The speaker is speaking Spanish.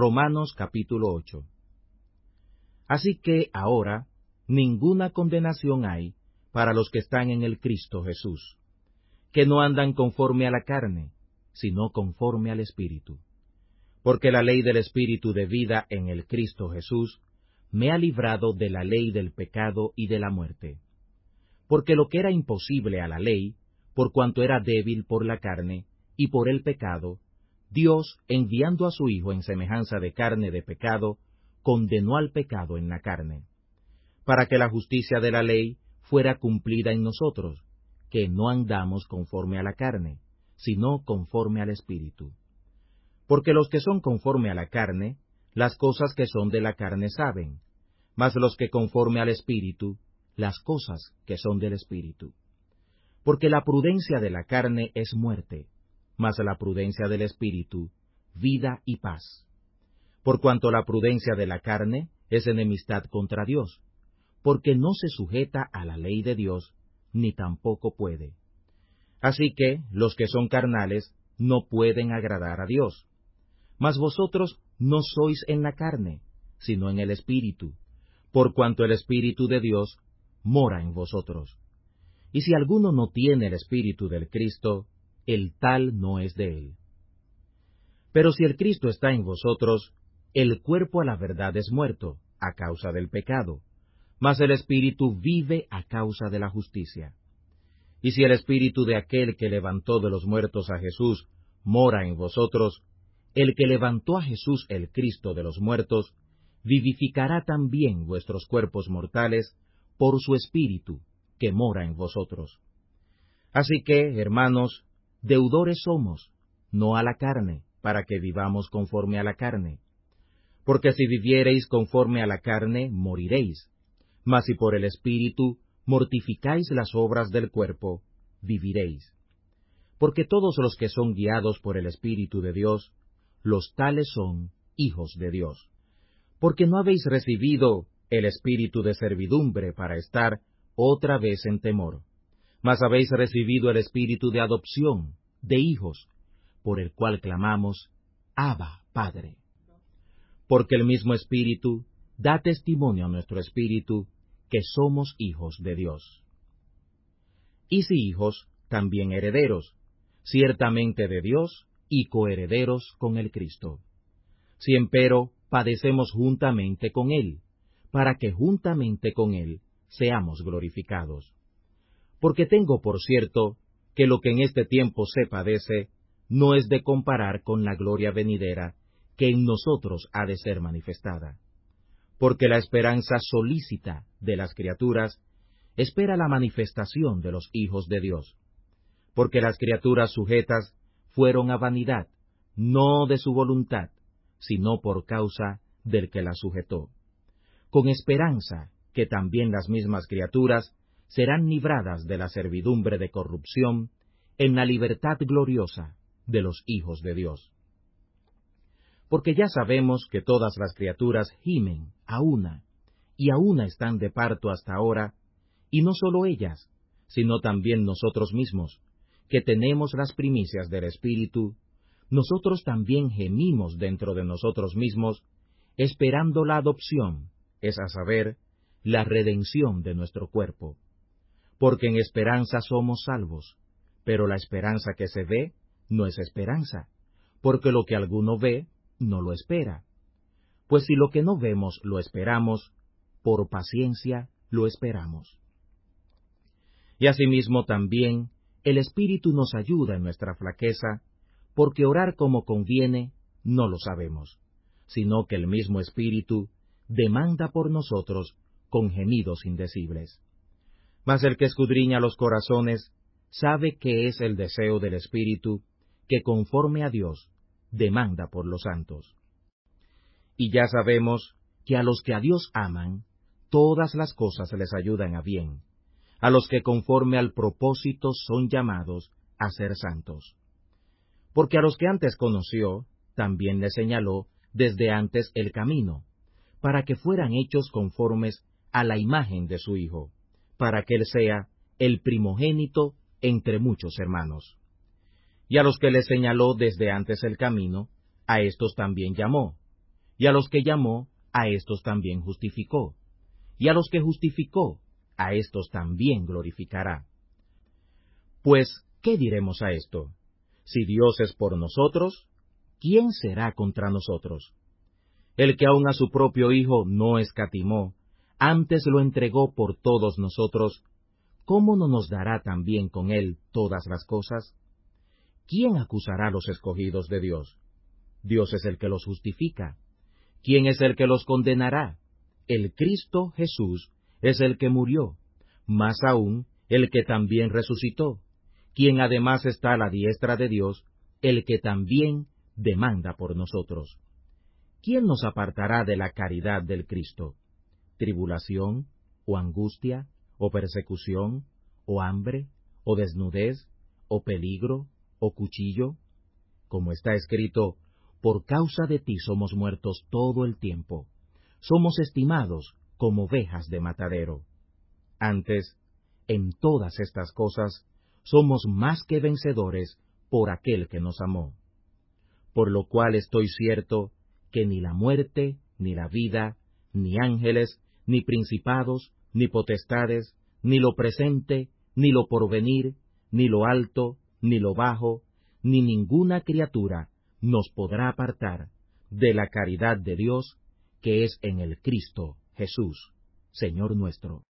Romanos capítulo 8. Así que ahora ninguna condenación hay para los que están en el Cristo Jesús, que no andan conforme a la carne, sino conforme al Espíritu. Porque la ley del Espíritu de vida en el Cristo Jesús me ha librado de la ley del pecado y de la muerte. Porque lo que era imposible a la ley, por cuanto era débil por la carne y por el pecado, Dios, enviando a su Hijo en semejanza de carne de pecado, condenó al pecado en la carne, para que la justicia de la ley fuera cumplida en nosotros, que no andamos conforme a la carne, sino conforme al Espíritu. Porque los que son conforme a la carne, las cosas que son de la carne saben, mas los que conforme al Espíritu, las cosas que son del Espíritu. Porque la prudencia de la carne es muerte, mas la prudencia del Espíritu, vida y paz. Por cuanto la prudencia de la carne es enemistad contra Dios, porque no se sujeta a la ley de Dios, ni tampoco puede. Así que los que son carnales no pueden agradar a Dios. Mas vosotros no sois en la carne, sino en el Espíritu, por cuanto el Espíritu de Dios mora en vosotros. Y si alguno no tiene el Espíritu del Cristo, el tal no es de él. Pero si el Cristo está en vosotros, el cuerpo a la verdad es muerto, a causa del pecado, mas el Espíritu vive a causa de la justicia. Y si el Espíritu de aquel que levantó de los muertos a Jesús mora en vosotros, el que levantó a Jesús el Cristo de los muertos, vivificará también vuestros cuerpos mortales por su Espíritu que mora en vosotros. Así que, hermanos, Deudores somos, no a la carne, para que vivamos conforme a la carne. Porque si viviereis conforme a la carne, moriréis. Mas si por el Espíritu mortificáis las obras del cuerpo, viviréis. Porque todos los que son guiados por el Espíritu de Dios, los tales son hijos de Dios. Porque no habéis recibido el espíritu de servidumbre para estar otra vez en temor, mas habéis recibido el espíritu de adopción, de hijos, por el cual clamamos, Abba, Padre. Porque el mismo espíritu da testimonio a nuestro espíritu que somos hijos de Dios. Y si hijos, también herederos, ciertamente de Dios y coherederos con el Cristo. Si empero padecemos juntamente con Él, para que juntamente con Él seamos glorificados porque tengo por cierto que lo que en este tiempo se padece no es de comparar con la gloria venidera que en nosotros ha de ser manifestada. Porque la esperanza solícita de las criaturas espera la manifestación de los hijos de Dios. Porque las criaturas sujetas fueron a vanidad, no de su voluntad, sino por causa del que las sujetó. Con esperanza que también las mismas criaturas serán libradas de la servidumbre de corrupción en la libertad gloriosa de los hijos de Dios. Porque ya sabemos que todas las criaturas gimen a una, y a una están de parto hasta ahora, y no solo ellas, sino también nosotros mismos, que tenemos las primicias del Espíritu, nosotros también gemimos dentro de nosotros mismos, esperando la adopción, es a saber, la redención de nuestro cuerpo porque en esperanza somos salvos. Pero la esperanza que se ve no es esperanza, porque lo que alguno ve no lo espera. Pues si lo que no vemos lo esperamos, por paciencia lo esperamos. Y asimismo también el Espíritu nos ayuda en nuestra flaqueza, porque orar como conviene no lo sabemos, sino que el mismo Espíritu demanda por nosotros con gemidos indecibles. Mas el que escudriña los corazones sabe que es el deseo del Espíritu, que conforme a Dios demanda por los santos. Y ya sabemos que a los que a Dios aman, todas las cosas les ayudan a bien, a los que conforme al propósito son llamados a ser santos. Porque a los que antes conoció, también les señaló desde antes el camino, para que fueran hechos conformes a la imagen de su Hijo para que él sea el primogénito entre muchos hermanos. Y a los que le señaló desde antes el camino, a estos también llamó. Y a los que llamó, a estos también justificó. Y a los que justificó, a estos también glorificará. Pues, ¿qué diremos a esto? Si Dios es por nosotros, ¿quién será contra nosotros? El que aun a su propio Hijo no escatimó, antes lo entregó por todos nosotros, ¿cómo no nos dará también con él todas las cosas? ¿Quién acusará a los escogidos de Dios? Dios es el que los justifica. ¿Quién es el que los condenará? El Cristo Jesús es el que murió, más aún el que también resucitó, quien además está a la diestra de Dios, el que también demanda por nosotros. ¿Quién nos apartará de la caridad del Cristo? tribulación, o angustia, o persecución, o hambre, o desnudez, o peligro, o cuchillo? Como está escrito, por causa de ti somos muertos todo el tiempo, somos estimados como ovejas de matadero. Antes, en todas estas cosas, somos más que vencedores por aquel que nos amó. Por lo cual estoy cierto que ni la muerte, ni la vida, ni ángeles, ni principados, ni potestades, ni lo presente, ni lo porvenir, ni lo alto, ni lo bajo, ni ninguna criatura nos podrá apartar de la caridad de Dios que es en el Cristo Jesús, Señor nuestro.